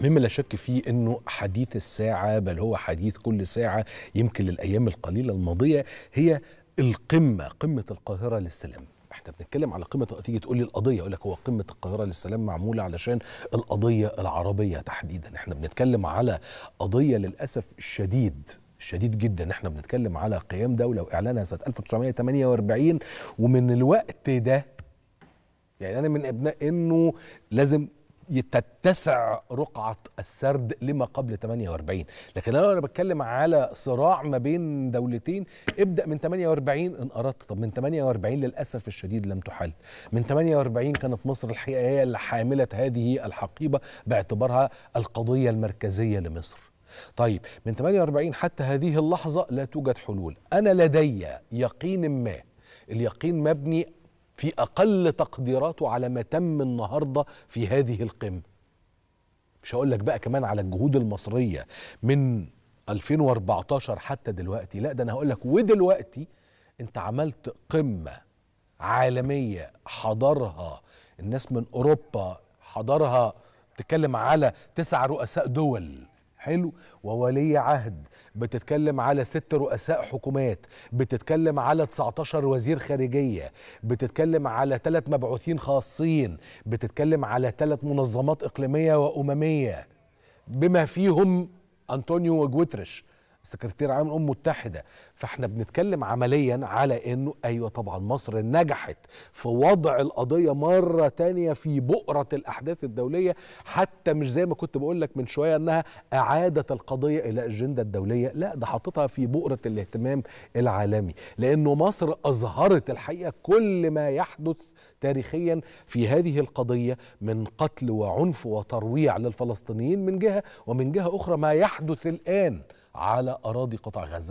مما لا شك فيه انه حديث الساعه بل هو حديث كل ساعه يمكن للايام القليله الماضيه هي القمه قمه القاهره للسلام احنا بنتكلم على قمه تيجي تقول لي القضيه اقول لك هو قمه القاهره للسلام معموله علشان القضيه العربيه تحديدا احنا بنتكلم على قضيه للاسف الشديد شديد جدا احنا بنتكلم على قيام دوله واعلانها سنه 1948 ومن الوقت ده يعني انا من ابناء انه لازم تتسع رقعة السرد لما قبل 48 لكن أنا بتكلم على صراع ما بين دولتين ابدأ من 48 إن أردت طب من 48 للأسف الشديد لم تحل من 48 كانت مصر الحقيقة هي اللي حاملت هذه الحقيبة باعتبارها القضية المركزية لمصر طيب من 48 حتى هذه اللحظة لا توجد حلول أنا لدي يقين ما اليقين مبني في أقل تقديراته على ما تم النهاردة في هذه القمة مش هقول لك بقى كمان على الجهود المصرية من 2014 حتى دلوقتي لا ده أنا هقول لك ودلوقتي أنت عملت قمة عالمية حضرها الناس من أوروبا حضرها تتكلم على تسع رؤساء دول حلو وولي عهد بتتكلم على ست رؤساء حكومات بتتكلم على 19 وزير خارجية بتتكلم على ثلاث مبعوثين خاصين بتتكلم على ثلاث منظمات إقليمية وأممية بما فيهم أنطونيو وجوترش سكرتير عام الامم المتحده فاحنا بنتكلم عمليا على انه ايوه طبعا مصر نجحت في وضع القضيه مره تانية في بؤره الاحداث الدوليه حتى مش زي ما كنت بقول لك من شويه انها اعادت القضيه الى الاجنده الدوليه لا ده حطتها في بؤره الاهتمام العالمي لانه مصر اظهرت الحقيقه كل ما يحدث تاريخيا في هذه القضيه من قتل وعنف وترويع للفلسطينيين من جهه ومن جهه اخرى ما يحدث الان على أراضي قطاع غزة